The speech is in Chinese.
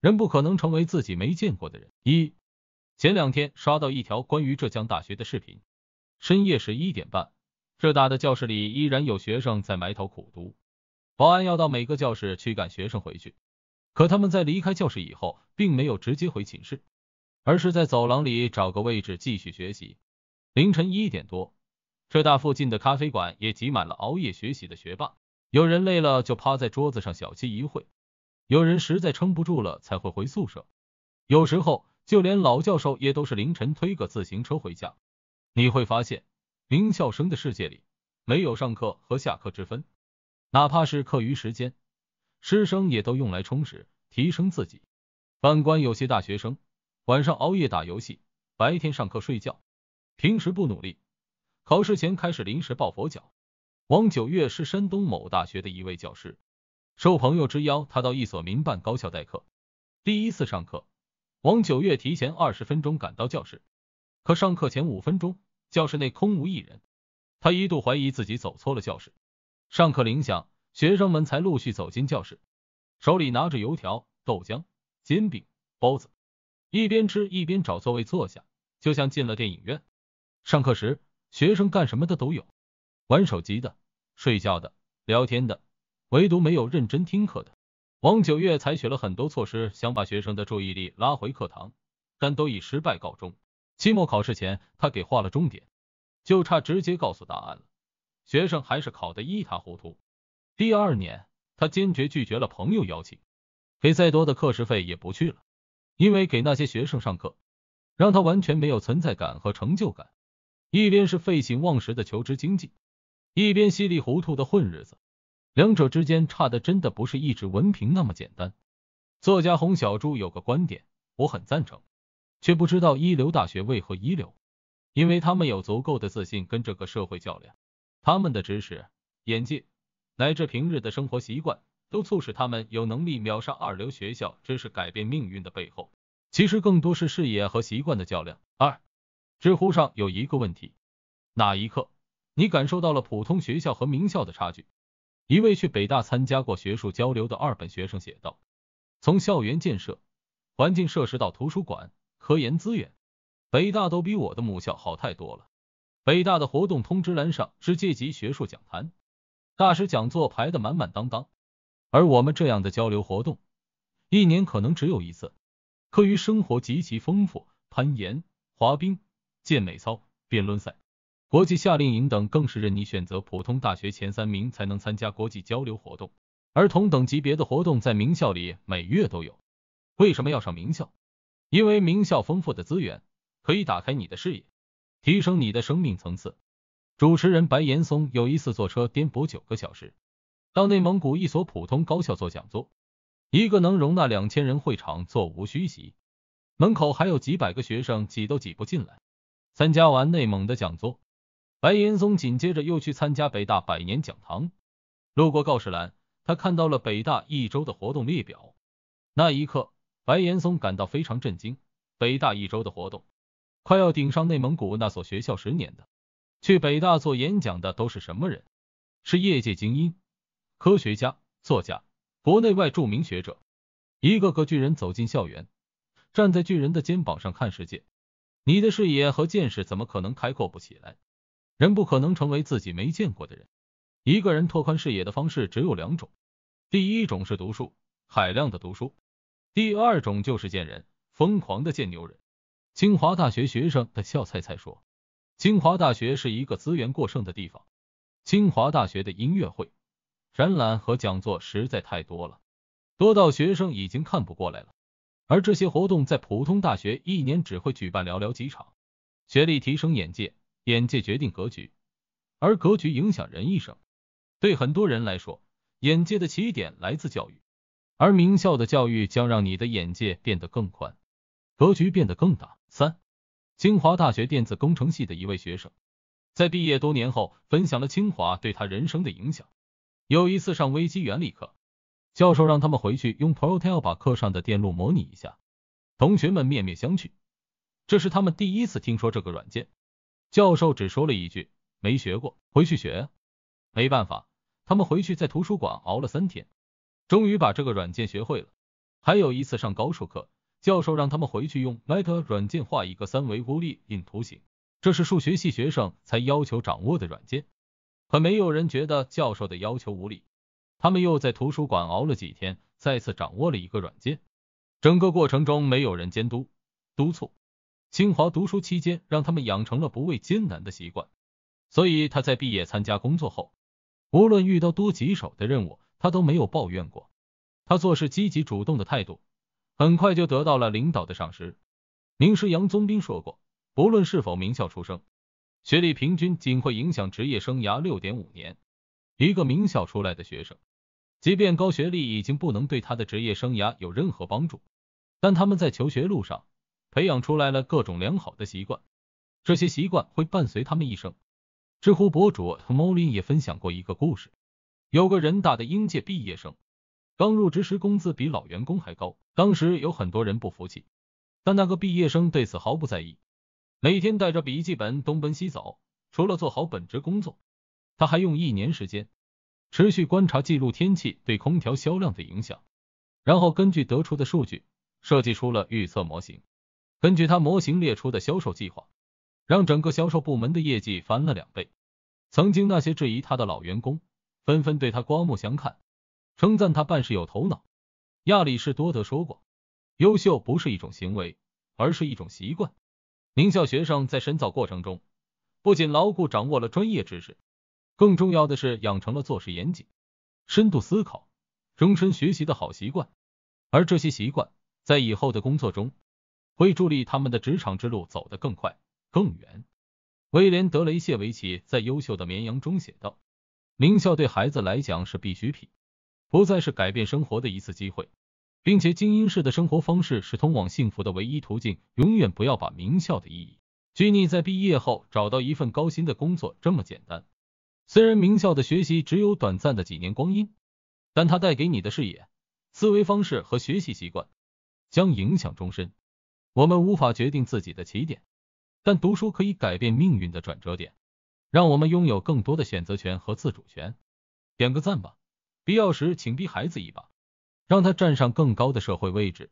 人不可能成为自己没见过的人。一前两天刷到一条关于浙江大学的视频，深夜十一点半，浙大的教室里依然有学生在埋头苦读，保安要到每个教室驱赶学生回去，可他们在离开教室以后，并没有直接回寝室，而是在走廊里找个位置继续学习。凌晨一点多，浙大附近的咖啡馆也挤满了熬夜学习的学霸，有人累了就趴在桌子上小憩一会。有人实在撑不住了才会回宿舍，有时候就连老教授也都是凌晨推个自行车回家。你会发现，名校生的世界里没有上课和下课之分，哪怕是课余时间，师生也都用来充实、提升自己。反观有些大学生，晚上熬夜打游戏，白天上课睡觉，平时不努力，考试前开始临时抱佛脚。王九月是山东某大学的一位教师。受朋友之邀，他到一所民办高校代课。第一次上课，王九月提前二十分钟赶到教室，可上课前五分钟，教室内空无一人。他一度怀疑自己走错了教室。上课铃响，学生们才陆续走进教室，手里拿着油条、豆浆、煎饼、包子，一边吃一边找座位坐下，就像进了电影院。上课时，学生干什么的都有，玩手机的、睡觉的、聊天的。唯独没有认真听课的王九月采取了很多措施，想把学生的注意力拉回课堂，但都以失败告终。期末考试前，他给画了重点，就差直接告诉答案了。学生还是考得一塌糊涂。第二年，他坚决拒绝了朋友邀请，给再多的课时费也不去了，因为给那些学生上课，让他完全没有存在感和成就感。一边是废寝忘食的求职经济，一边稀里糊涂的混日子。两者之间差的真的不是一纸文凭那么简单。作家洪小猪有个观点，我很赞成，却不知道一流大学为何一流，因为他们有足够的自信跟这个社会较量，他们的知识、眼界乃至平日的生活习惯，都促使他们有能力秒杀二流学校。知识改变命运的背后，其实更多是视野和习惯的较量。二，知乎上有一个问题，哪一刻你感受到了普通学校和名校的差距？一位去北大参加过学术交流的二本学生写道：“从校园建设、环境设施到图书馆、科研资源，北大都比我的母校好太多了。北大的活动通知栏上是借级学术讲坛、大师讲座排得满满当当，而我们这样的交流活动，一年可能只有一次。课余生活极其丰富，攀岩、滑冰、健美操、辩论赛。”国际夏令营等更是任你选择，普通大学前三名才能参加国际交流活动。而同等级别的活动在名校里每月都有。为什么要上名校？因为名校丰富的资源可以打开你的视野，提升你的生命层次。主持人白岩松有一次坐车颠簸九个小时，到内蒙古一所普通高校做讲座，一个能容纳两千人会场座无虚席，门口还有几百个学生挤都挤不进来。参加完内蒙的讲座。白岩松紧接着又去参加北大百年讲堂，路过告示栏，他看到了北大一周的活动列表。那一刻，白岩松感到非常震惊。北大一周的活动，快要顶上内蒙古那所学校十年的。去北大做演讲的都是什么人？是业界精英、科学家、作家、国内外著名学者。一个个巨人走进校园，站在巨人的肩膀上看世界，你的视野和见识怎么可能开阔不起来？人不可能成为自己没见过的人。一个人拓宽视野的方式只有两种，第一种是读书，海量的读书；第二种就是见人，疯狂的见牛人。清华大学学生的笑菜菜说：“清华大学是一个资源过剩的地方，清华大学的音乐会、展览和讲座实在太多了，多到学生已经看不过来了。而这些活动在普通大学一年只会举办寥寥几场，学历提升眼界。”眼界决定格局，而格局影响人一生。对很多人来说，眼界的起点来自教育，而名校的教育将让你的眼界变得更宽，格局变得更大。三，清华大学电子工程系的一位学生，在毕业多年后分享了清华对他人生的影响。有一次上微机原理课，教授让他们回去用 Protel 把课上的电路模拟一下，同学们面面相觑，这是他们第一次听说这个软件。教授只说了一句：“没学过，回去学。”没办法，他们回去在图书馆熬了三天，终于把这个软件学会了。还有一次上高数课，教授让他们回去用 m e t a 软件画一个三维孤立 in 图形，这是数学系学生才要求掌握的软件。可没有人觉得教授的要求无理，他们又在图书馆熬了几天，再次掌握了一个软件。整个过程中没有人监督、督促。清华读书期间，让他们养成了不畏艰难的习惯，所以他在毕业参加工作后，无论遇到多棘手的任务，他都没有抱怨过。他做事积极主动的态度，很快就得到了领导的赏识。名师杨宗斌说过，不论是否名校出生，学历平均仅会影响职业生涯六点五年。一个名校出来的学生，即便高学历已经不能对他的职业生涯有任何帮助，但他们在求学路上。培养出来了各种良好的习惯，这些习惯会伴随他们一生。知乎博主 t o l l i n 也分享过一个故事：有个人大的应届毕业生，刚入职时工资比老员工还高，当时有很多人不服气，但那个毕业生对此毫不在意。每天带着笔记本东奔西走，除了做好本职工作，他还用一年时间持续观察记录天气对空调销量的影响，然后根据得出的数据设计出了预测模型。根据他模型列出的销售计划，让整个销售部门的业绩翻了两倍。曾经那些质疑他的老员工，纷纷对他刮目相看，称赞他办事有头脑。亚里士多德说过：“优秀不是一种行为，而是一种习惯。”名校学生在深造过程中，不仅牢固掌握了专业知识，更重要的是养成了做事严谨、深度思考、终身学习的好习惯。而这些习惯，在以后的工作中。会助力他们的职场之路走得更快、更远。威廉·德雷谢维奇在《优秀的绵羊》中写道：“名校对孩子来讲是必需品，不再是改变生活的一次机会，并且精英式的生活方式是通往幸福的唯一途径。永远不要把名校的意义，拘泥在毕业后找到一份高薪的工作这么简单。虽然名校的学习只有短暂的几年光阴，但它带给你的视野、思维方式和学习习惯，将影响终身。”我们无法决定自己的起点，但读书可以改变命运的转折点，让我们拥有更多的选择权和自主权。点个赞吧，必要时请逼孩子一把，让他站上更高的社会位置。